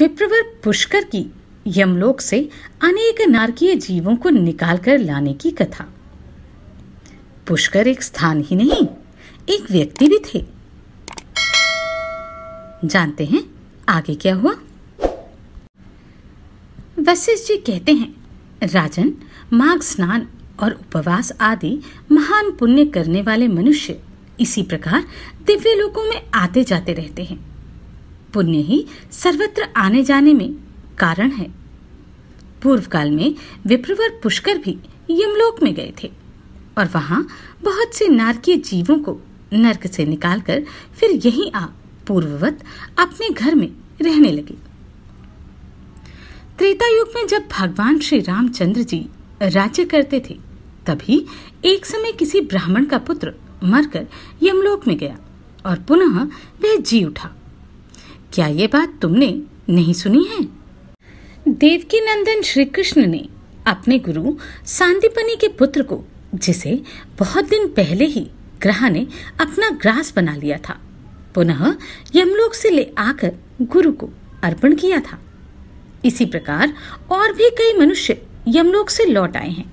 विप्रवर पुष्कर की यमलोक से अनेक नारकीय जीवों को निकालकर लाने की कथा पुष्कर एक स्थान ही नहीं एक व्यक्ति भी थे जानते हैं आगे क्या हुआ वशिष्ठ जी कहते हैं राजन माघ स्नान और उपवास आदि महान पुण्य करने वाले मनुष्य इसी प्रकार दिव्य लोकों में आते जाते रहते हैं पुण्य ही सर्वत्र आने जाने में कारण है पूर्व काल में विप्रवर पुष्कर भी यमलोक में गए थे और वहां बहुत से नारकीय जीवों को नर्क से निकालकर फिर यहीं आ पूर्ववत अपने घर में रहने लगे त्रेता युग में जब भगवान श्री रामचंद्र जी राज्य करते थे तभी एक समय किसी ब्राह्मण का पुत्र मरकर यमलोक में गया और पुनः वह जी उठा क्या ये बात तुमने नहीं सुनी है देवकी नंदन श्री कृष्ण ने अपने गुरु सांदीपनी के पुत्र को जिसे बहुत दिन पहले ही ग्रह ने अपना ग्रास बना लिया था पुनः यमलोक से ले आकर गुरु को अर्पण किया था इसी प्रकार और भी कई मनुष्य यमलोक से लौट आए हैं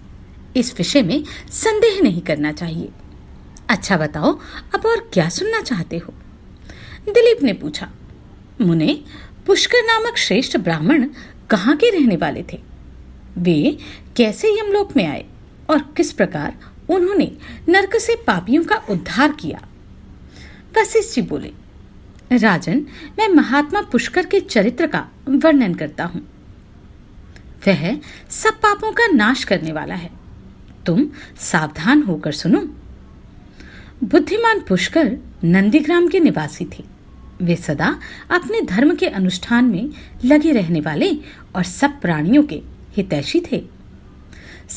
इस विषय में संदेह नहीं करना चाहिए अच्छा बताओ अब और क्या सुनना चाहते हो दिलीप ने पूछा मुने पुष्कर नामक श्रेष्ठ ब्राह्मण कहाँ के रहने वाले थे वे कैसे यमलोक में आए और किस प्रकार उन्होंने नरक से पापियों का उद्धार किया वशिष्ठ जी बोले राजन मैं महात्मा पुष्कर के चरित्र का वर्णन करता हूँ वह सब पापों का नाश करने वाला है तुम सावधान होकर सुनो बुद्धिमान पुष्कर नंदीग्राम के निवासी थे वे सदा अपने धर्म के अनुष्ठान में लगे रहने वाले और सब प्राणियों के हितैषी थे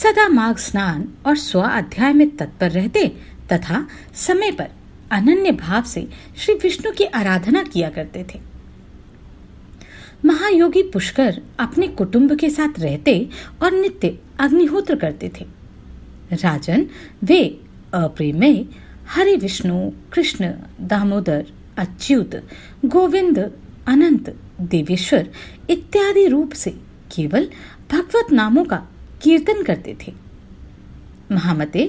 सदा माघ स्नान और स्व अध्याय में तत्पर रहते तथा समय पर अनन्य भाव से श्री विष्णु की आराधना किया करते थे महायोगी पुष्कर अपने कुटुंब के साथ रहते और नित्य अग्निहोत्र करते थे राजन वे अप्रेमय हरे विष्णु कृष्ण दामोदर अच्युत गोविंद अनंत देवेश्वर इत्यादि रूप से केवल भगवत नामों का कीर्तन करते थे महामते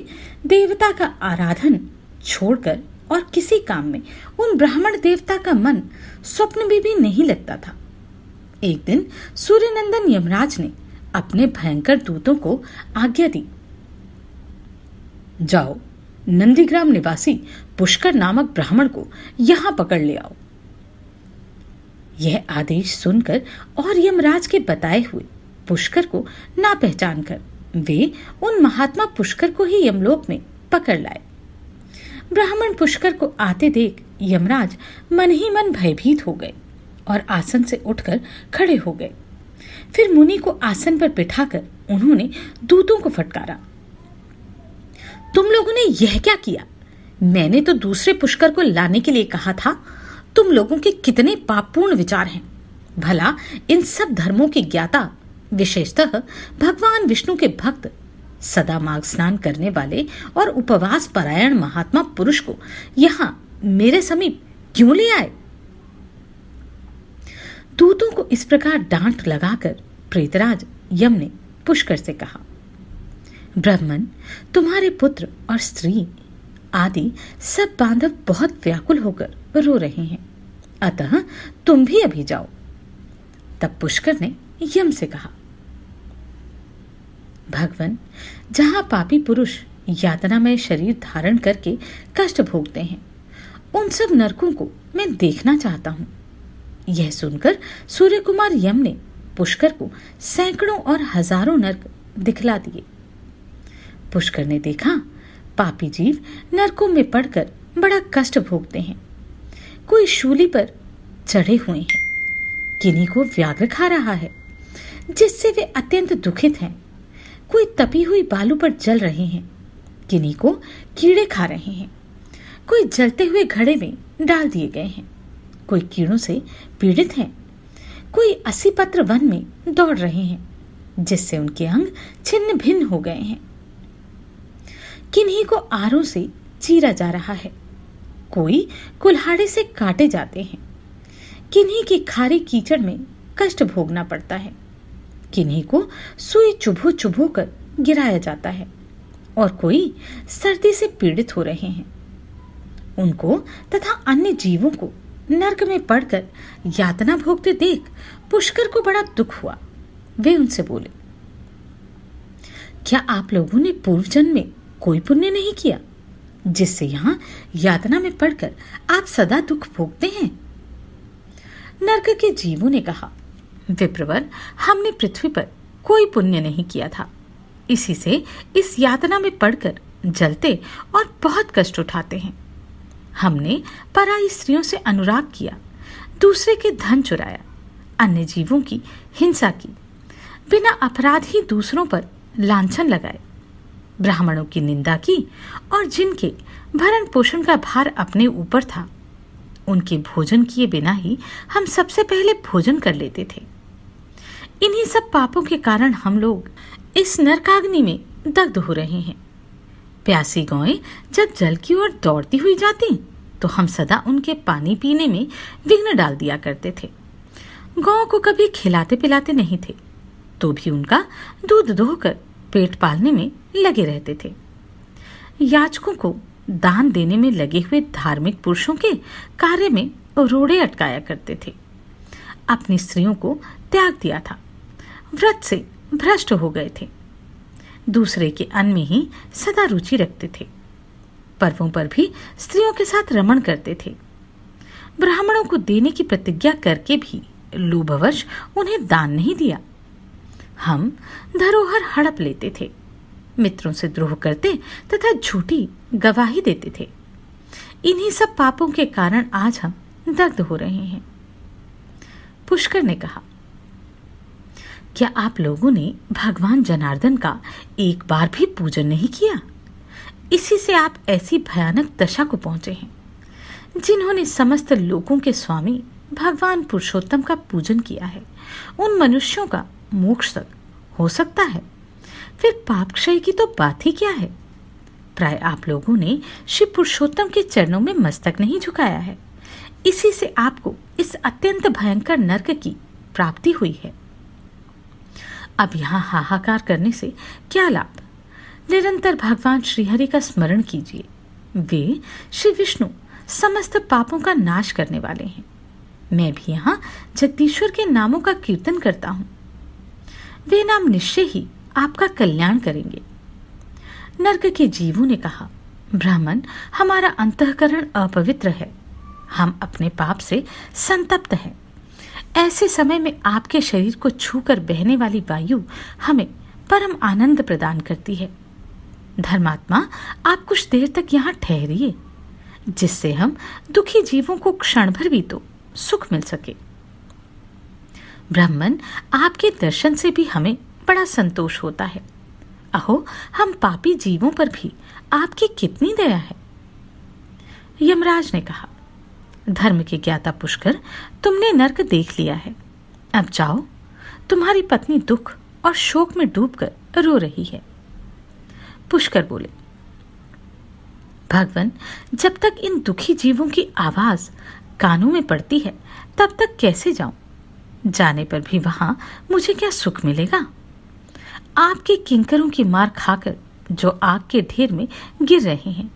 देवता का आराधन छोड़कर और किसी काम में उन ब्राह्मण देवता का मन स्वप्न भी, भी नहीं लगता था एक दिन सूर्यनंदन यमराज ने अपने भयंकर दूतों को आज्ञा दी जाओ नंदीग्राम निवासी पुष्कर नामक ब्राह्मण को यहां पकड़ ले आओ यह आदेश सुनकर और यमराज के बताए हुए पुष्कर को ना पहचान कर वे उन महात्मा पुष्कर को ही यमलोक में पकड़ लाए ब्राह्मण पुष्कर को आते देख यमराज मन ही मन भयभीत हो गए और आसन से उठकर खड़े हो गए फिर मुनि को आसन पर बिठाकर उन्होंने दूतों को फटकारा तुम लोगों ने यह क्या किया मैंने तो दूसरे पुष्कर को लाने के लिए कहा था तुम लोगों के कितने पापपूर्ण विचार हैं भला इन सब धर्मों की ज्ञाता विशेषतः भगवान विष्णु के भक्त सदा मार्ग स्नान करने वाले और उपवास परायण महात्मा पुरुष को यहाँ मेरे समीप क्यों ले आए दूतों को इस प्रकार डांट लगाकर प्रेतराज यम ने पुष्कर से कहा ब्राह्मण तुम्हारे पुत्र और स्त्री आदि सब बांधव बहुत व्याकुल होकर रो रहे हैं अतः तुम भी अभी जाओ तब पुष्कर ने यम से कहा भगवान जहां पापी पुरुष यातनामय शरीर धारण करके कष्ट भोगते हैं उन सब नरकों को मैं देखना चाहता हूं यह सुनकर सूर्य कुमार यम ने पुष्कर को सैकड़ों और हजारों नरक दिखला दिए पुष्कर ने देखा पापी जीव नरकों में पड़कर बड़ा कष्ट भोगते हैं कोई शूली पर चढ़े हुए हैं किन्हीं को व्याघ्र खा रहा है जिससे वे अत्यंत दुखित हैं कोई तपी हुई बालू पर जल रहे हैं किन्हीं को कीड़े खा रहे हैं कोई जलते हुए घड़े में डाल दिए गए हैं कोई कीड़ों से पीड़ित हैं कोई असी पत्र वन में दौड़ रहे हैं जिससे उनके अंग छिन्न भिन्न हो गए हैं किन्हीं को आरों से चीरा जा रहा है कोई कुल्हाड़े से काटे जाते हैं किन्हीं की खारे कीचड़ में कष्ट भोगना पड़ता है किन्हीं को सुई चुभो चुभो कर गिराया जाता है और कोई सर्दी से पीड़ित हो रहे हैं उनको तथा अन्य जीवों को नर्क में पड़कर यातना भोगते देख पुष्कर को बड़ा दुख हुआ वे उनसे बोले क्या आप लोगों ने पूर्व जन्म में कोई पुण्य नहीं किया जिससे यहाँ यातना में पड़कर आप सदा दुख भोगते हैं नरक के जीवों ने कहा विप्रवर हमने पृथ्वी पर कोई पुण्य नहीं किया था इसी से इस यातना में पड़कर जलते और बहुत कष्ट उठाते हैं हमने पराई स्त्रियों से अनुराग किया दूसरे के धन चुराया अन्य जीवों की हिंसा की बिना अपराध ही दूसरों पर लांछन लगाए ब्राह्मणों की निंदा की और जिनके भरण पोषण का भार अपने ऊपर था उनके भोजन किए बिना ही हम सबसे पहले भोजन कर लेते थे इन्हीं सब पापों के कारण हम लोग इस नरकाग्नि में दग्ध हो रहे हैं प्यासी गायें जब जल की ओर दौड़ती हुई जाती तो हम सदा उनके पानी पीने में विघ्न डाल दिया करते थे गौ को कभी खिलाते पिलाते नहीं थे तो भी उनका दूध दोहकर पेट पालने में लगे रहते थे याचकों को दान देने में लगे हुए धार्मिक पुरुषों के कार्य में रोड़े अटकाया करते थे अपनी स्त्रियों को त्याग दिया था व्रत से भ्रष्ट हो गए थे दूसरे के अन्न में ही सदा रुचि रखते थे पर्वों पर भी स्त्रियों के साथ रमण करते थे ब्राह्मणों को देने की प्रतिज्ञा करके भी लोभवश उन्हें दान नहीं दिया हम धरोहर हड़प लेते थे मित्रों से द्रोह करते तथा झूठी गवाही देते थे इन्हीं सब पापों के कारण आज हम दर्द हो रहे हैं पुष्कर ने कहा क्या आप लोगों ने भगवान जनार्दन का एक बार भी पूजन नहीं किया इसी से आप ऐसी भयानक दशा को पहुंचे हैं जिन्होंने समस्त लोगों के स्वामी भगवान पुरुषोत्तम का पूजन किया है उन मनुष्यों का मोक्ष तक हो सकता है फिर पाप क्षय की तो बात ही क्या है प्राय आप लोगों ने शिव पुरुषोत्तम के चरणों में मस्तक नहीं झुकाया है इसी से आपको इस अत्यंत भयंकर नर्क की प्राप्ति हुई है अब यहाँ हाहाकार करने से क्या लाभ निरंतर भगवान श्रीहरि का स्मरण कीजिए वे श्री विष्णु समस्त पापों का नाश करने वाले हैं मैं भी यहाँ जगदीश्वर के नामों का कीर्तन करता हूँ वे नाम निश्चय ही आपका कल्याण करेंगे नर्क के जीवों ने कहा ब्राह्मण हमारा अंतकरण अपवित्र है हम अपने पाप से संतप्त हैं ऐसे समय में आपके शरीर को छूकर बहने वाली वायु हमें परम आनंद प्रदान करती है धर्मात्मा आप कुछ देर तक यहाँ ठहरिए जिससे हम दुखी जीवों को क्षण भर भी तो सुख मिल सके ब्राह्मण आपके दर्शन से भी हमें बड़ा संतोष होता है अहो हम पापी जीवों पर भी आपकी कितनी दया है यमराज ने कहा धर्म के ज्ञाता पुष्कर तुमने नर्क देख लिया है अब जाओ तुम्हारी पत्नी दुख और शोक में डूबकर रो रही है पुष्कर बोले भगवान जब तक इन दुखी जीवों की आवाज कानों में पड़ती है तब तक कैसे जाऊं जाने पर भी वहां मुझे क्या सुख मिलेगा आपके किंकरों की मार खाकर जो आग के ढेर में गिर रहे हैं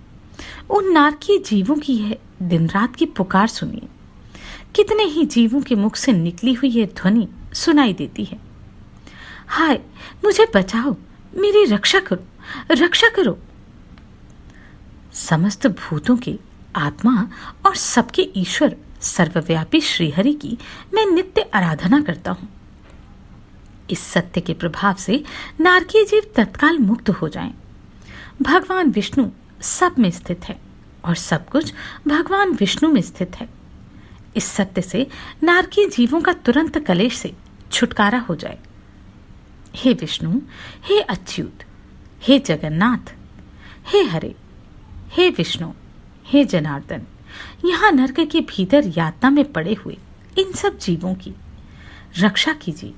उन नारकीय जीवों की यह दिन रात की पुकार सुनिए कितने ही जीवों के मुख से निकली हुई यह ध्वनि सुनाई देती है हाय मुझे बचाओ मेरी रक्षा करो रक्षा करो समस्त भूतों के आत्मा और सबके ईश्वर सर्वव्यापी श्रीहरि की मैं नित्य आराधना करता हूँ इस सत्य के प्रभाव से नारकीय जीव तत्काल मुक्त हो जाएं। भगवान विष्णु सब में स्थित है और सब कुछ भगवान विष्णु में स्थित है इस सत्य से नारकीय जीवों का तुरंत कलेश से छुटकारा हो जाए हे विष्णु हे अच्युत हे जगन्नाथ हे हरे हे विष्णु हे जनार्दन यहाँ नर्क के भीतर यातना में पड़े हुए इन सब जीवों की रक्षा कीजिए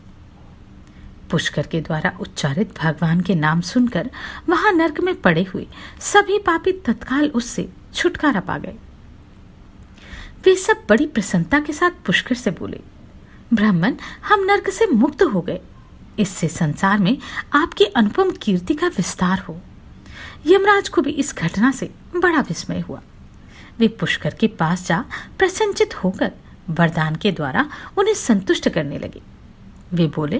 पुष्कर के द्वारा उच्चारित भगवान के नाम सुनकर वहां नर्क में पड़े हुए सभी पापी तत्काल उससे छुटकारा पा गए वे सब बड़ी प्रसन्नता के साथ पुष्कर से बोले ब्राह्मण हम नर्क से मुक्त हो गए इससे संसार में आपकी अनुपम कीर्ति का विस्तार हो यमराज को भी इस घटना से बड़ा विस्मय हुआ वे पुष्कर के पास जा प्रसन्नचित होकर वरदान के द्वारा उन्हें संतुष्ट करने लगे वे बोले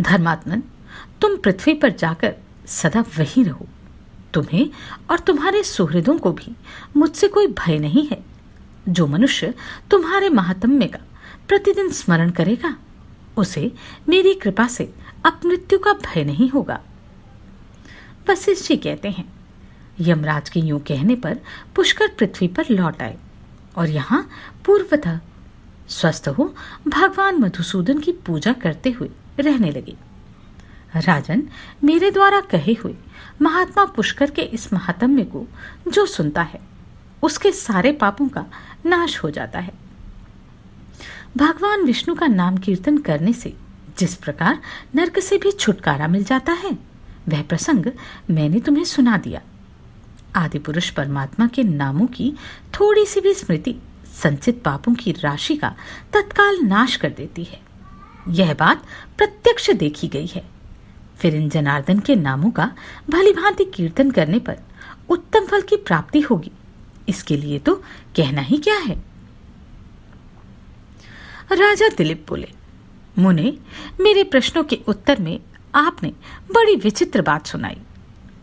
धर्मात्मन तुम पृथ्वी पर जाकर सदा वही रहो तुम्हें और तुम्हारे सुहृदों को भी मुझसे कोई भय नहीं है जो मनुष्य तुम्हारे महात्म्य का प्रतिदिन स्मरण करेगा उसे मेरी कृपा से अपमृत्यु का भय नहीं होगा वशिष्ठ जी कहते हैं यमराज के यूं कहने पर पुष्कर पृथ्वी पर लौट आए और यहाँ पूर्वतः स्वस्थ हो भगवान मधुसूदन की पूजा करते हुए रहने लगे राजन मेरे द्वारा कहे हुए महात्मा पुष्कर के इस महात्म्य को जो सुनता है उसके सारे पापों का नाश हो जाता है भगवान विष्णु का नाम कीर्तन करने से जिस प्रकार नर्क से भी छुटकारा मिल जाता है वह प्रसंग मैंने तुम्हें सुना दिया आदि पुरुष परमात्मा के नामों की थोड़ी सी भी स्मृति संचित पापों की राशि का तत्काल नाश कर देती है यह बात प्रत्यक्ष देखी गई है फिर इन जनार्दन के नामों का भली भांति कीर्तन करने पर उत्तम फल की प्राप्ति होगी इसके लिए तो कहना ही क्या है राजा दिलीप बोले मुने मेरे प्रश्नों के उत्तर में आपने बड़ी विचित्र बात सुनाई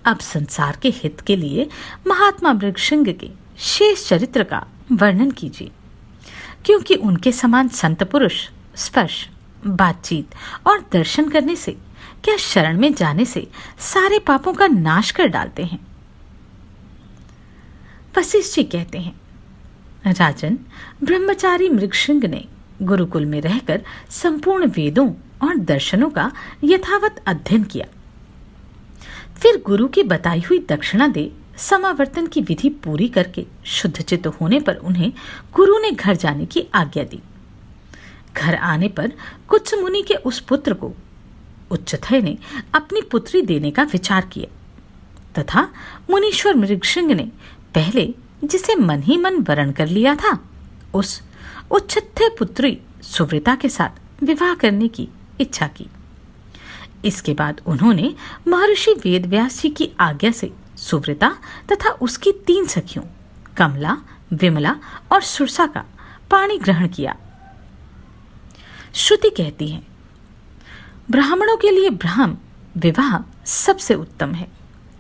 अब संसार के हित के लिए महात्मा मृगशिंग के शेष चरित्र का वर्णन कीजिए क्योंकि उनके समान संत पुरुष स्पर्श बातचीत और दर्शन करने से क्या शरण में जाने से सारे पापों का नाश कर डालते हैं वशिष्ठ जी कहते हैं राजन ब्रह्मचारी मृगशिंग ने गुरुकुल में रहकर संपूर्ण वेदों और दर्शनों का यथावत अध्ययन किया फिर गुरु की बताई हुई दक्षिणा दे समावर्तन की विधि पूरी करके शुद्ध चित्त होने पर उन्हें गुरु ने घर जाने की आज्ञा दी घर आने पर कुछ मुनि के उस पुत्र को उच्चथय ने अपनी पुत्री देने का विचार किया तथा मुनीश्वर सिंह ने पहले जिसे मन ही मन वरण कर लिया था उस उच्चथय पुत्री सुव्रता के साथ विवाह करने की इच्छा की इसके बाद उन्होंने महर्षि वेद जी की आज्ञा से सुव्रता तथा उसकी तीन सखियों कमला विमला और सुरसा का पाणी ग्रहण किया श्रुति कहती है ब्राह्मणों के लिए ब्राह्म विवाह सबसे उत्तम है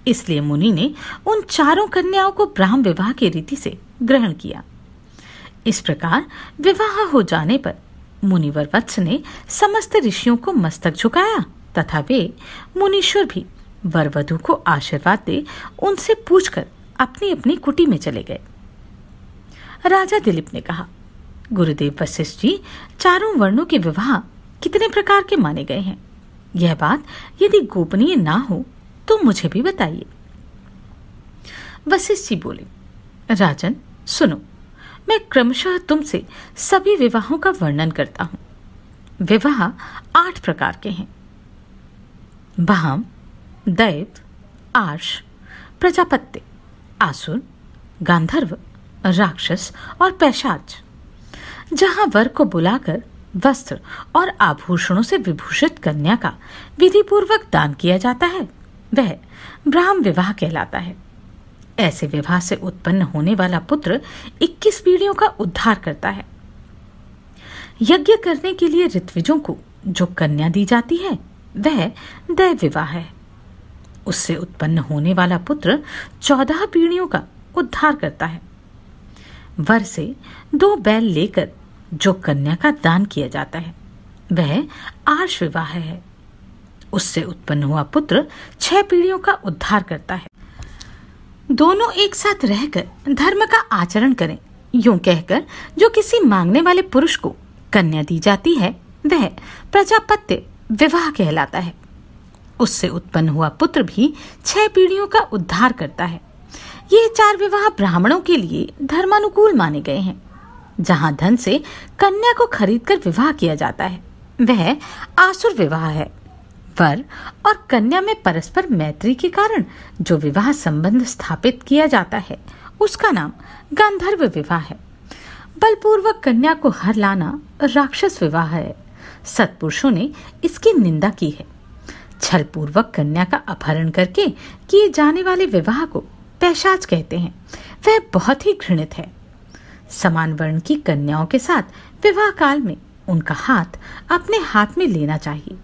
इसलिए मुनि ने उन चारों कन्याओं को ब्राह्म विवाह की रीति से ग्रहण किया इस प्रकार विवाह हो जाने पर मुनिवर वत्स ने समस्त ऋषियों को मस्तक झुकाया तथा वे मुनीश्वर भी वरवधु को आशीर्वाद दे उनसे पूछकर अपनी अपनी कुटी में चले गए राजा दिलीप ने कहा गुरुदेव वशिष्ठ जी चारों वर्णों के विवाह कितने प्रकार के माने गए हैं यह बात यदि गोपनीय ना हो तो मुझे भी बताइए वशिष्ठ जी बोले राजन सुनो मैं क्रमशः तुमसे सभी विवाहों का वर्णन करता हूं विवाह आठ प्रकार के हैं भाम दैव आर्ष प्रजापत्य आसुर गांधर्व राक्षस और पैशाच जहां वर को बुलाकर वस्त्र और आभूषणों से विभूषित कन्या का विधि पूर्वक दान किया जाता है वह ब्राह्म विवाह कहलाता है ऐसे विवाह से उत्पन्न होने वाला पुत्र 21 पीढ़ियों का उद्धार करता है यज्ञ करने के लिए ऋत्विजों को जो कन्या दी जाती है वह दैव विवाह है उससे उत्पन्न होने वाला पुत्र चौदह पीढ़ियों का उद्धार करता है वर से दो बैल लेकर जो कन्या का दान किया जाता है वह आर्ष विवाह है उससे उत्पन्न हुआ पुत्र छह पीढ़ियों का उद्धार करता है दोनों एक साथ रहकर धर्म का आचरण करें यू कहकर जो किसी मांगने वाले पुरुष को कन्या दी जाती है वह प्रजापत्य विवाह कहलाता है उससे उत्पन्न हुआ पुत्र भी छह पीढ़ियों का उद्धार करता है ये चार विवाह ब्राह्मणों के लिए धर्मानुकूल माने गए हैं जहाँ धन से कन्या को खरीदकर विवाह किया जाता है वह आसुर विवाह है वर और कन्या में परस्पर मैत्री के कारण जो विवाह संबंध स्थापित किया जाता है उसका नाम गांधर्व विवाह है बलपूर्वक कन्या को हर लाना राक्षस विवाह है सत्पुरुषों ने इसकी निंदा की है छल पूर्वक कन्या का अपहरण करके किए जाने वाले विवाह को पैशाच कहते हैं वह बहुत ही घृणित है समान वर्ण की कन्याओं के साथ विवाह काल में उनका हाथ अपने हाथ में लेना चाहिए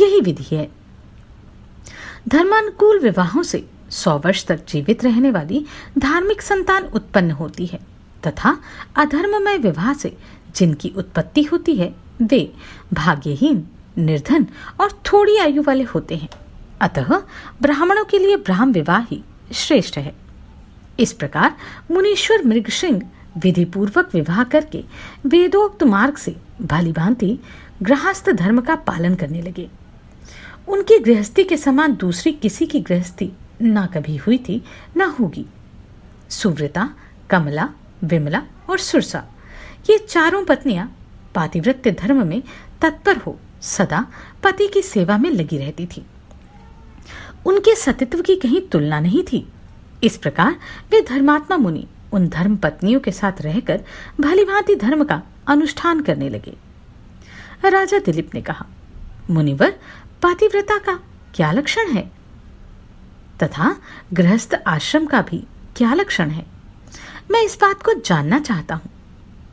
यही विधि है धर्मानुकूल विवाहों से सौ वर्ष तक जीवित रहने वाली धार्मिक संतान उत्पन्न होती है तथा अधर्ममय विवाह से जिनकी उत्पत्ति होती है वे भाग्यहीन निर्धन और थोड़ी आयु वाले होते हैं अतः ब्राह्मणों के लिए ब्राह्म विवाह ही श्रेष्ठ है इस प्रकार मुनीश्वर मृग सिंह विधि पूर्वक विवाह करके वेदोक्त मार्ग से भली भांति गृहस्थ धर्म का पालन करने लगे उनकी गृहस्थी के समान दूसरी किसी की गृहस्थी ना कभी हुई थी ना होगी सुव्रता कमला विमला और सुरसा ये चारों पत्नियां पातिव्रत्य धर्म में तत्पर हो सदा पति की सेवा में लगी रहती थी उनके सतित्व की कहीं तुलना नहीं थी इस प्रकार वे धर्मात्मा मुनि उन धर्म पत्नियों के साथ रहकर भलीभांति धर्म का अनुष्ठान करने लगे राजा दिलीप ने कहा मुनिवर पातिव्रता का क्या लक्षण है तथा गृहस्थ आश्रम का भी क्या लक्षण है मैं इस बात को जानना चाहता हूं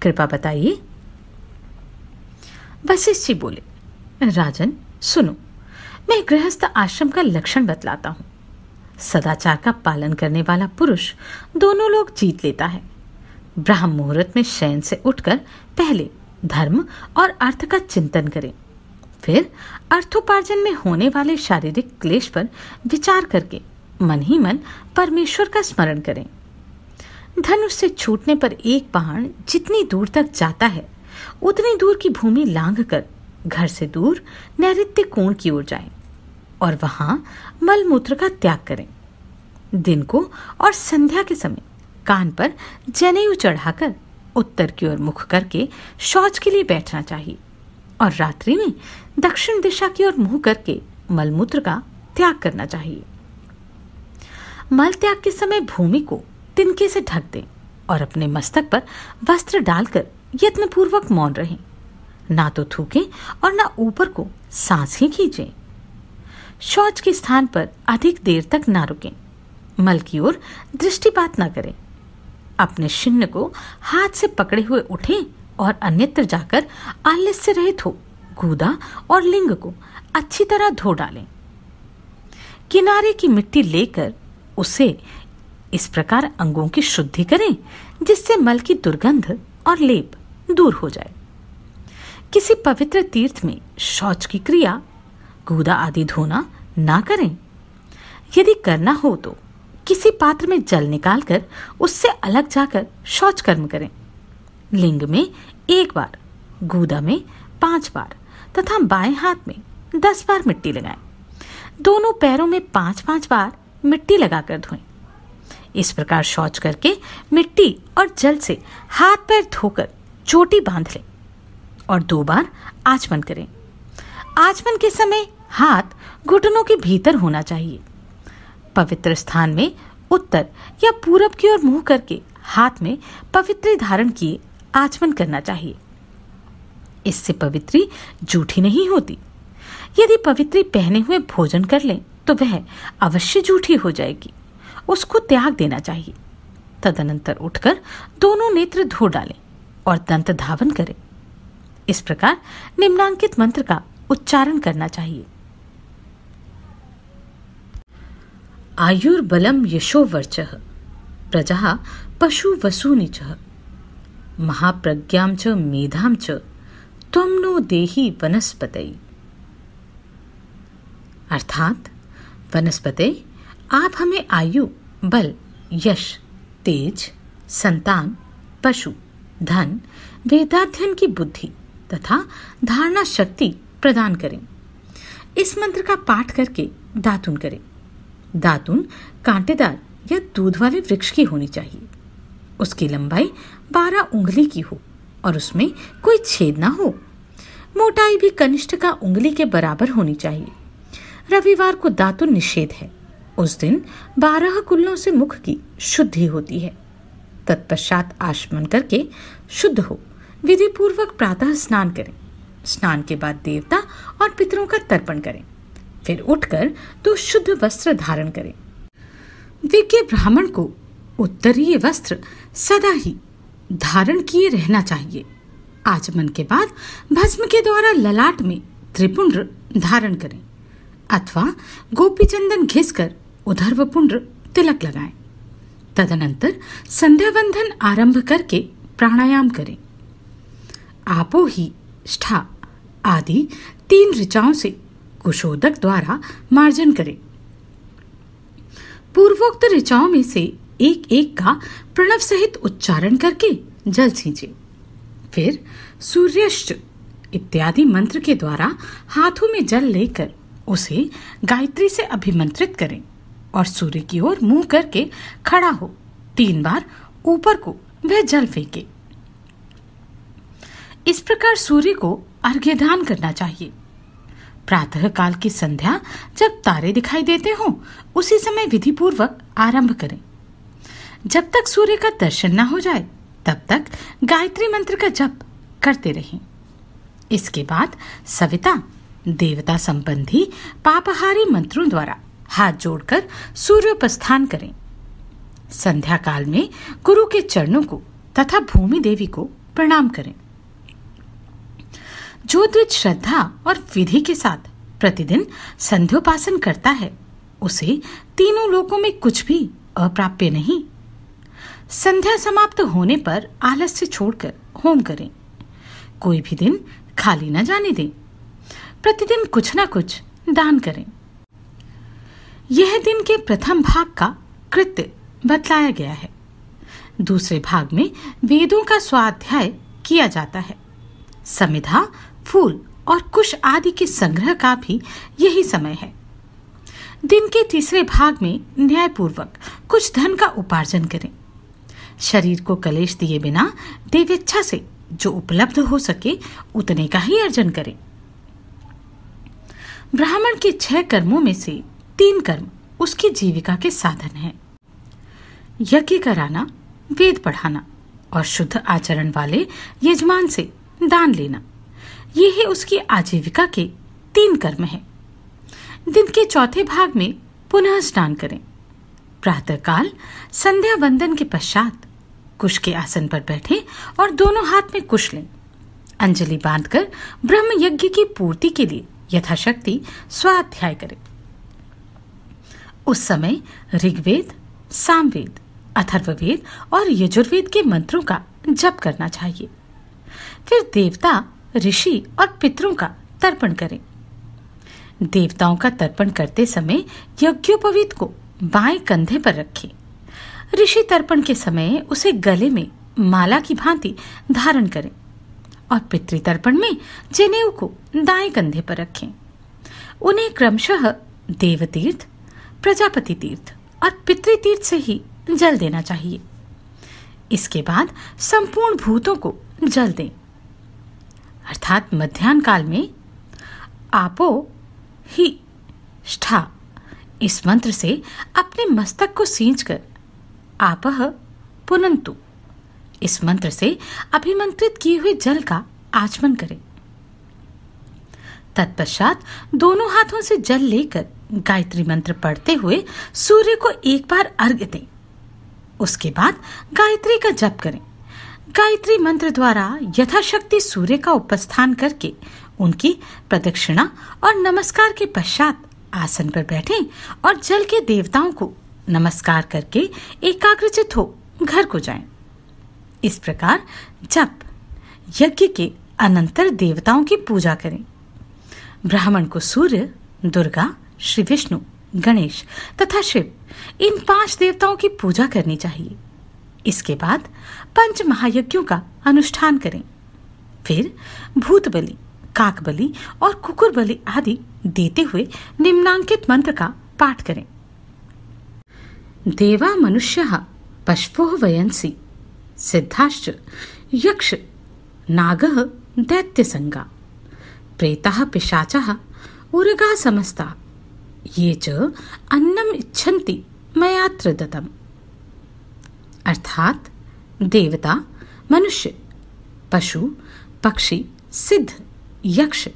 कृपा बताइए वशिष्ठ जी बोले राजन सुनो मैं गृहस्थ आश्रम का लक्षण बतलाता हूँ सदाचार का पालन करने वाला पुरुष दोनों लोग जीत लेता है ब्राह्म मुहूर्त में शयन से उठकर पहले धर्म और अर्थ का चिंतन करें फिर अर्थोपार्जन में होने वाले शारीरिक क्लेश पर विचार करके मन ही मन परमेश्वर का स्मरण करें धनुष से छूटने पर एक पहाड़ जितनी दूर तक जाता है उतनी दूर की भूमि लांग कर घर से दूर नैत्य कोण की ओर जाएं और वहां मलमूत्र का त्याग करें दिन को और संध्या के समय कान पर जनेऊ चढ़ाकर उत्तर की ओर मुख करके शौच के लिए बैठना चाहिए और रात्रि में दक्षिण दिशा की ओर मुंह करके मलमूत्र का त्याग करना चाहिए मल त्याग के समय भूमि को तिनके से ढक दें और अपने मस्तक पर वस्त्र डालकर यत्नपूर्वक मौन रहें ना तो थूकें और ना ऊपर को सांस ही खींचें शौच के स्थान पर अधिक देर तक ना रुकें मल की ओर दृष्टिपात ना करें अपने शिन्न को हाथ से पकड़े हुए उठें और अन्यत्र जाकर आलस्य रहित हो गूदा और लिंग को अच्छी तरह धो डालें किनारे की मिट्टी लेकर उसे इस प्रकार अंगों की शुद्धि करें जिससे मल की दुर्गंध और लेप दूर हो जाए किसी पवित्र तीर्थ में शौच की क्रिया गूदा आदि धोना ना करें यदि करना हो तो किसी पात्र में जल निकालकर उससे अलग जाकर शौच कर्म करें लिंग में एक बार गूदा में पांच बार तथा बाएं हाथ में दस बार मिट्टी लगाएं दोनों पैरों में पांच पांच बार मिट्टी लगाकर धोएं इस प्रकार शौच करके मिट्टी और जल से हाथ पैर धोकर चोटी बांध लें और दो बार आचमन करें आचमन के समय हाथ घुटनों के भीतर होना चाहिए पवित्र स्थान में उत्तर या पूरब की ओर मुंह करके हाथ में पवित्री धारण किए आचमन करना चाहिए इससे पवित्री जूठी नहीं होती यदि पवित्री पहने हुए भोजन कर लें तो वह अवश्य जूठी हो जाएगी उसको त्याग देना चाहिए तदनंतर उठकर दोनों नेत्र धो डालें और दंत धावन करें इस प्रकार निम्नांकित मंत्र का उच्चारण करना चाहिए आयुर्बलम यशोवर्च प्रजा पशु वसूनि च च मेधा च नो दे वनस्पत अर्थात वनस्पत आप हमें आयु बल यश तेज संतान पशु धन वेदाध्यन की बुद्धि तथा धारणा शक्ति प्रदान करें इस मंत्र का पाठ करके दातुन करें दातुन कांटेदार या दूध वाले वृक्ष की होनी चाहिए उसकी लंबाई बारह उंगली की हो और उसमें कोई छेद ना हो मोटाई भी कनिष्ठ का उंगली के बराबर होनी चाहिए रविवार को दातुन निषेध है उस दिन बारह कुल्लों से मुख की शुद्धि होती है तत्पश्चात आश्मन करके शुद्ध हो विधि पूर्वक प्रातः स्नान करें स्नान के बाद देवता और पितरों का तर्पण करें फिर उठकर तो शुद्ध वस्त्र धारण करें विज्ञ ब्राह्मण को उत्तरीय वस्त्र सदा ही धारण किए रहना चाहिए आचमन के बाद भस्म के द्वारा ललाट में त्रिपुंड धारण करें अथवा गोपी चंदन घिस कर उधर्वपुंड तिलक लगाएं तदनंतर संध्या बंधन आरंभ करके प्राणायाम करें आपो ही ष्ठा आदि तीन ऋचाओं से कुशोदक द्वारा मार्जन करें पूर्वोक्त ऋचाओं में से एक एक का प्रणव सहित उच्चारण करके जल सींचे फिर सूर्यश्च इत्यादि मंत्र के द्वारा हाथों में जल लेकर उसे गायत्री से अभिमंत्रित करें और सूर्य की ओर मुंह करके खड़ा हो तीन बार ऊपर को वह जल फेंके इस प्रकार सूर्य को अर्घ्य दान करना चाहिए प्रातः काल की संध्या जब तारे दिखाई देते हों उसी समय विधि पूर्वक आरंभ करें जब तक सूर्य का दर्शन ना हो जाए तब तक गायत्री मंत्र का जप करते रहें इसके बाद सविता देवता संबंधी पापहारी मंत्रों द्वारा हाथ जोड़कर सूर्योपस्थान करें संध्या काल में गुरु के चरणों को तथा भूमि देवी को प्रणाम करें जो द्विज श्रद्धा और विधि के साथ प्रतिदिन संध्योपासन करता है उसे तीनों लोकों में कुछ भी अप्राप्य नहीं संध्या समाप्त होने पर आलस्य छोड़कर होम करें कोई भी दिन खाली न जाने दें प्रतिदिन कुछ ना कुछ दान करें यह दिन के प्रथम भाग का कृत्य बतलाया गया है दूसरे भाग में वेदों का स्वाध्याय किया जाता है समिधा फूल और कुश आदि के संग्रह का भी यही समय है दिन के तीसरे भाग में न्यायपूर्वक कुछ धन का उपार्जन करें शरीर को कलेश दिए बिना देवेच्छा से जो उपलब्ध हो सके उतने का ही अर्जन करें ब्राह्मण के छह कर्मों में से तीन कर्म उसकी जीविका के साधन हैं यज्ञ कराना वेद पढ़ाना और शुद्ध आचरण वाले यजमान से दान लेना ये है उसकी आजीविका के तीन कर्म हैं दिन के चौथे भाग में पुनः स्नान करें प्रातःकाल संध्या वंदन के पश्चात कुश के आसन पर बैठे और दोनों हाथ में कुश लें अंजलि बांधकर ब्रह्म यज्ञ की पूर्ति के लिए यथाशक्ति स्वाध्याय करें उस समय ऋग्वेद सामवेद अथर्ववेद और यजुर्वेद के मंत्रों का जप करना चाहिए फिर देवता ऋषि और पितरों का तर्पण करें देवताओं का तर्पण करते समय यज्ञोपवीत को बाएं कंधे पर रखें ऋषि तर्पण के समय उसे गले में माला की भांति धारण करें और पितृतर्पण में जनेऊ को दाएं कंधे पर रखें उन्हें क्रमशः देवतीर्थ प्रजापति तीर्थ और पितृतीर्थ से ही जल देना चाहिए इसके बाद संपूर्ण भूतों को जल दें अर्थात मध्यान्ह काल में आपो ही ष्ठा इस मंत्र से अपने मस्तक को सींच कर आपह पुनंतु इस मंत्र से अभिमंत्रित किए हुए जल का आचमन करें तत्पश्चात दोनों हाथों से जल लेकर गायत्री मंत्र पढ़ते हुए सूर्य को एक बार अर्घ्य दें उसके बाद गायत्री का जप करें गायत्री मंत्र द्वारा यथाशक्ति सूर्य का उपस्थान करके उनकी प्रदक्षिणा और नमस्कार के पश्चात आसन पर बैठें और जल के देवताओं को नमस्कार करके एकाग्रचित हो घर को जाएं। इस प्रकार जप यज्ञ के अनंतर देवताओं की पूजा करें ब्राह्मण को सूर्य दुर्गा श्री विष्णु गणेश तथा शिव इन पांच देवताओं की पूजा करनी चाहिए इसके बाद पंच महायज्ञों का अनुष्ठान करें फिर भूत बलि काक बलि और कुकुर बलि आदि देते हुए निम्नांकित मंत्र का पाठ करें देवा मनुष्य पशु वयंसी सिद्धाश्च यक्ष नाग दैत्य संगा प्रेता पिशाचा उर्गा समस्ता ये च अन्नम इच्छन्ति मयात्र दत्तम अर्थात देवता मनुष्य पशु पक्षी सिद्ध यक्ष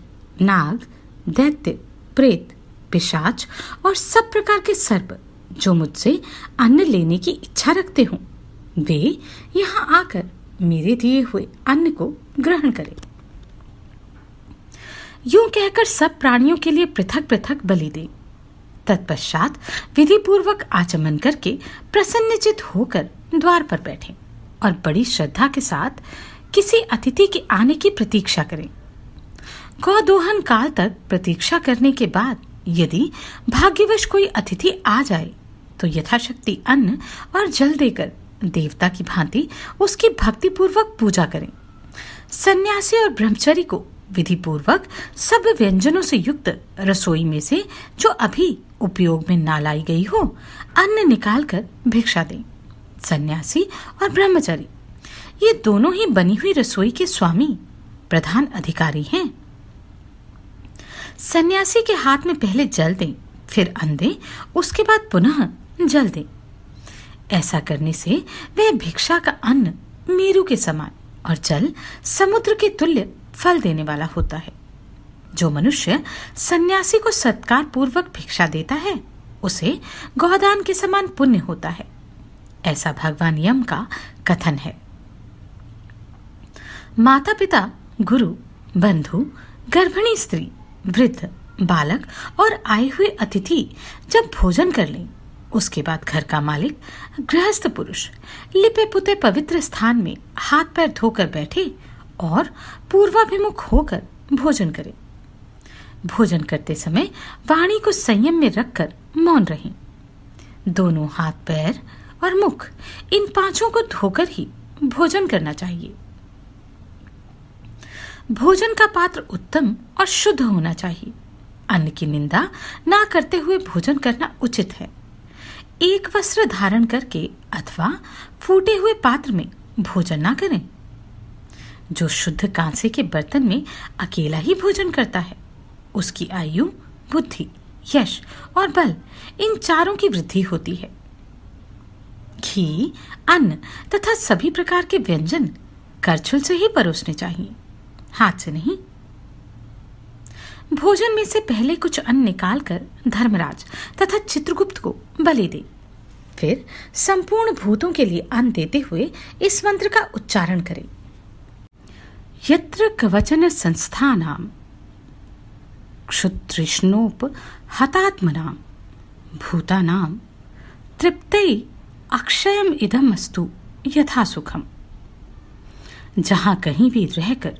नाग दैत्य प्रेत पिशाच और सब प्रकार के सर्प जो मुझसे अन्न लेने की इच्छा रखते हों वे यहाँ आकर मेरे दिए हुए अन्न को ग्रहण करें यूं कहकर सब प्राणियों के लिए पृथक पृथक बलि दें तत्पश्चात विधि पूर्वक आचमन करके प्रसन्नचित होकर द्वार पर बैठे और बड़ी श्रद्धा के साथ किसी अतिथि के आने की प्रतीक्षा करें गौदोहन काल तक प्रतीक्षा करने के बाद यदि भाग्यवश कोई अतिथि आ जाए तो यथाशक्ति अन्न और जल देकर देवता की भांति उसकी भक्तिपूर्वक पूजा करें सन्यासी और ब्रह्मचारी को विधि पूर्वक सब व्यंजनों से युक्त रसोई में से जो अभी उपयोग में ना लाई गई हो अन्न निकालकर भिक्षा दें सन्यासी और ब्रह्मचारी ये दोनों ही बनी हुई रसोई के स्वामी प्रधान अधिकारी हैं सन्यासी के हाथ में पहले जल दें फिर अंधे उसके बाद पुनः जल दें ऐसा करने से वह भिक्षा का अन्न मेरू के समान और जल समुद्र के तुल्य फल देने वाला होता है जो मनुष्य सन्यासी को सत्कार पूर्वक भिक्षा देता है उसे गोदान के समान पुण्य होता है ऐसा भगवान यम का कथन है माता पिता गुरु बंधु गर्भिणी स्त्री वृद्ध बालक और आए हुए अतिथि जब भोजन कर लें उसके बाद घर का मालिक गृहस्थ पुरुष लिपे पुते पवित्र स्थान में हाथ पैर धोकर बैठे और पूर्वाभिमुख होकर भोजन करें भोजन करते समय वाणी को संयम में रखकर मौन रहें दोनों हाथ पैर और मुख इन पांचों को धोकर ही भोजन करना चाहिए भोजन का पात्र उत्तम और शुद्ध होना चाहिए अन्न की निंदा ना करते हुए भोजन करना उचित है एक वस्त्र धारण करके अथवा फूटे हुए पात्र में भोजन ना करें जो शुद्ध कांसे के बर्तन में अकेला ही भोजन करता है उसकी आयु बुद्धि यश और बल इन चारों की वृद्धि होती है घी अन्न तथा सभी प्रकार के व्यंजन करछुल से ही परोसने चाहिए हाथ से नहीं भोजन में से पहले कुछ अन्न निकालकर धर्मराज तथा चित्रगुप्त को बलि दे फिर संपूर्ण भूतों के लिए अन्न देते हुए इस मंत्र का उच्चारण करें यत्र कवचनसंस्थानां क्षुतृष्णोपहतात्मनां भूतानां तृप्तै अक्षयम इदम अस्तु यथा सुखम जहां कहीं भी रहकर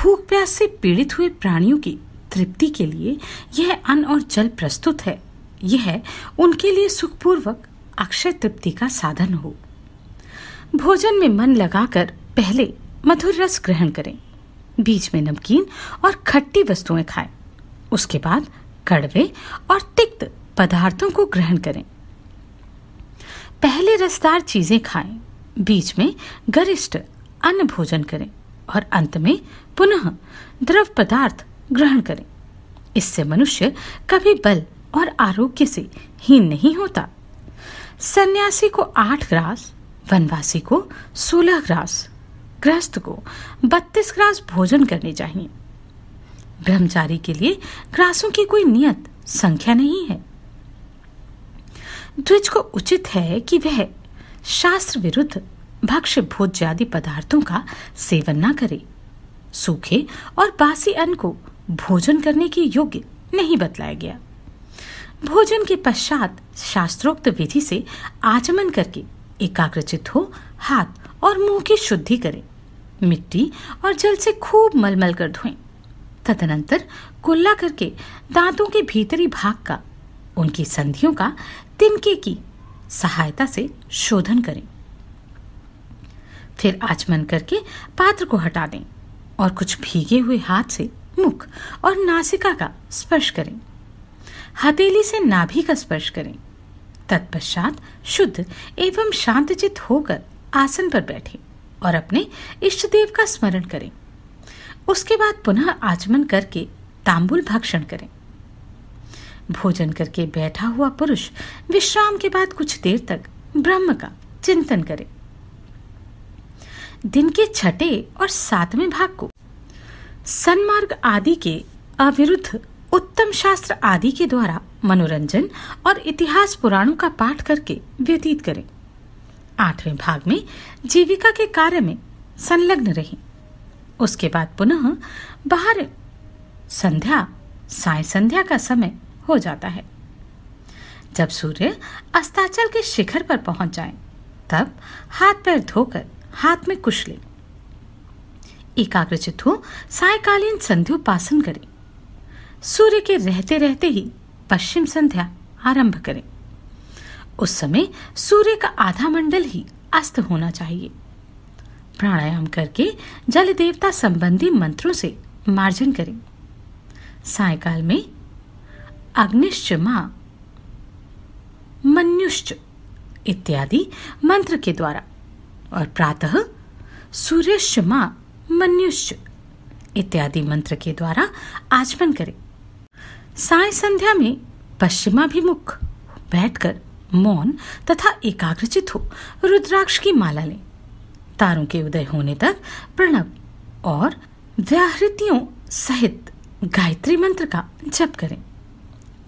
भूख प्यास से पीड़ित हुए प्राणियों की तृप्ति के लिए यह अन्न और जल प्रस्तुत है यह उनके लिए सुखपूर्वक अक्षय तृप्ति का साधन हो भोजन में मन लगाकर पहले मधुर रस ग्रहण करें बीच में नमकीन और खट्टी वस्तुएं खाएं। उसके बाद कड़वे और तिक्त पदार्थों को ग्रहण करें पहले रसदार चीजें खाएं, बीच में गरिष्ठ अन्न भोजन करें और अंत में पुनः द्रव पदार्थ ग्रहण करें इससे मनुष्य कभी बल और आरोग्य से हीन नहीं होता सन्यासी को आठ ग्रास वनवासी को सोलह ग्रास ग्रस्त को 32 ग्रास भोजन करने चाहिए ब्रह्मचारी के लिए ग्रासों की कोई नियत संख्या नहीं है द्विज को उचित है कि वह शास्त्र विरुद्ध भक्ष्य भोज आदि पदार्थों का सेवन ना करे सूखे और बासी अन्न को भोजन करने के योग्य नहीं बतलाया गया भोजन के पश्चात शास्त्रोक्त विधि से आचमन करके एकाग्रचित हो हाथ और मुंह की शुद्धि करें मिट्टी और जल से खूब मलमल कर धोएं तदनंतर कुल्ला करके दांतों के भीतरी भाग का उनकी संधियों का तिनके की सहायता से शोधन करें फिर आचमन करके पात्र को हटा दें और कुछ भीगे हुए हाथ से मुख और नासिका का स्पर्श करें हथेली से नाभि का स्पर्श करें तत्पश्चात शुद्ध एवं शांतचित होकर आसन पर बैठें और अपने इष्ट देव का स्मरण करें उसके बाद पुनः आचमन करके तांबुल भक्षण करें भोजन करके बैठा हुआ पुरुष विश्राम के बाद कुछ देर तक ब्रह्म का चिंतन करें दिन के छठे और सातवें भाग को सन्मार्ग आदि के अविरुद्ध उत्तम शास्त्र आदि के द्वारा मनोरंजन और इतिहास पुराणों का पाठ करके व्यतीत करें आठवें भाग में जीविका के कार्य में संलग्न रही उसके बाद पुनः बाहर संध्या साय संध्या का समय हो जाता है जब सूर्य अस्ताचल के शिखर पर पहुंच जाए तब हाथ पैर धोकर हाथ में कुश ले एकाग्रचित हो सायकालीन उपासन करें सूर्य के रहते रहते ही पश्चिम संध्या आरंभ करें उस समय सूर्य का आधा मंडल ही अस्त होना चाहिए प्राणायाम करके जल देवता संबंधी मंत्रों से मार्जन करें सायकाल में अग्निश्च मां मनुष्य इत्यादि मंत्र के द्वारा और प्रातः सूर्यश्च मां मनुष्य इत्यादि मंत्र के द्वारा आचमन करें साय संध्या में पश्चिमाभिमुख बैठकर मौन तथा एकाग्रचित हो रुद्राक्ष की माला लें तारों के उदय होने तक प्रणव और व्याहृतियों सहित गायत्री मंत्र का जप करें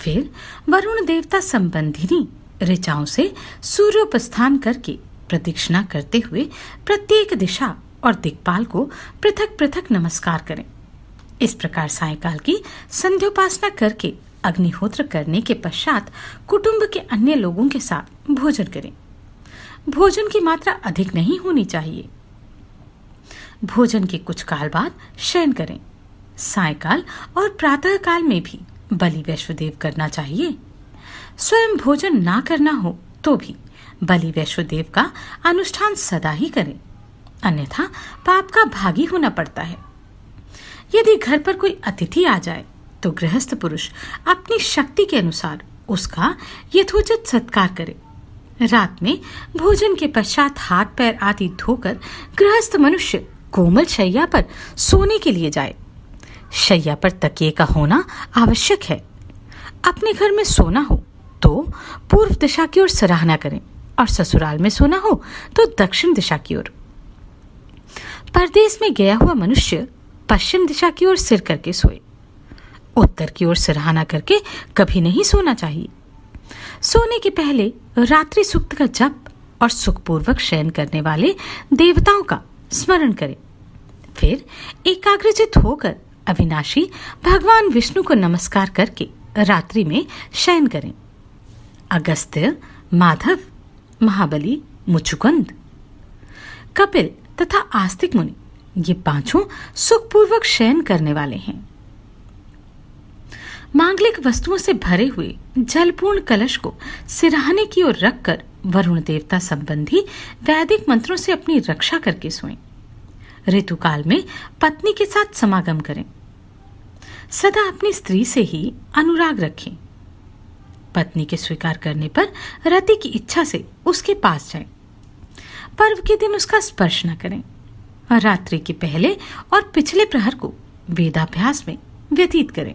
फिर वरुण देवता संबंधिनी ऋचाओं से सूर्योपस्थान करके प्रदक्षिणा करते हुए प्रत्येक दिशा और दिक्पाल को पृथक पृथक नमस्कार करें इस प्रकार सायकाल की संध्योपासना करके अग्निहोत्र करने के पश्चात कुटुंब के अन्य लोगों के साथ भोजन करें भोजन की मात्रा अधिक नहीं होनी चाहिए भोजन के कुछ काल बाद शयन करें सायकाल और प्रातः काल में भी बलि वैश्वदेव करना चाहिए स्वयं भोजन ना करना हो तो भी बलि वैश्वदेव का अनुष्ठान सदा ही करें अन्यथा पाप का भागी होना पड़ता है यदि घर पर कोई अतिथि आ जाए तो गृहस्थ पुरुष अपनी शक्ति के अनुसार उसका यथोचित सत्कार करे रात में भोजन के पश्चात हाथ पैर आदि धोकर गृहस्थ मनुष्य कोमल शैया पर सोने के लिए जाए शैया पर तकिए का होना आवश्यक है अपने घर में सोना हो तो पूर्व दिशा की ओर सराहना करें और ससुराल में सोना हो तो दक्षिण दिशा की ओर परदेश में गया हुआ मनुष्य पश्चिम दिशा की ओर सिर करके सोए उत्तर की ओर सराहना करके कभी नहीं सोना चाहिए सोने के पहले रात्रि सुक्त का जप और सुखपूर्वक शयन करने वाले देवताओं का स्मरण करें फिर एकाग्रचित होकर अविनाशी भगवान विष्णु को नमस्कार करके रात्रि में शयन करें अगस्त्य माधव महाबली मुचुकंद कपिल तथा आस्तिक मुनि ये पांचों सुखपूर्वक शयन करने वाले हैं मांगलिक वस्तुओं से भरे हुए जलपूर्ण कलश को सिराहने की ओर रखकर वरुण देवता संबंधी वैदिक मंत्रों से अपनी रक्षा करके सोए ऋतुकाल में पत्नी के साथ समागम करें सदा अपनी स्त्री से ही अनुराग रखें पत्नी के स्वीकार करने पर रति की इच्छा से उसके पास जाएं। पर्व के दिन उसका स्पर्श न करें और रात्रि के पहले और पिछले प्रहर को वेदाभ्यास में व्यतीत करें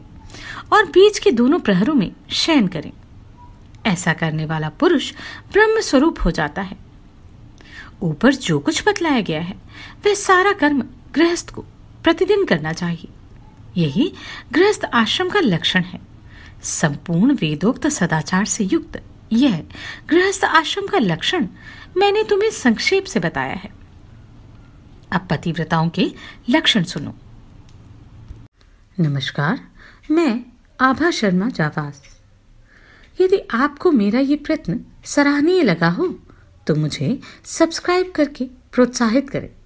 और बीच के दोनों प्रहरों में शयन करें ऐसा करने वाला पुरुष ब्रह्म स्वरूप हो जाता है ऊपर जो कुछ बतलाया गया है वह सारा कर्म गृहस्थ को प्रतिदिन करना चाहिए यही गृहस्थ आश्रम का लक्षण है संपूर्ण वेदोक्त सदाचार से युक्त यह गृहस्थ आश्रम का लक्षण मैंने तुम्हें संक्षेप से बताया है अब पतिव्रताओं के लक्षण सुनो नमस्कार मैं आभा शर्मा जावास यदि आपको मेरा ये प्रयत्न सराहनीय लगा हो तो मुझे सब्सक्राइब करके प्रोत्साहित करें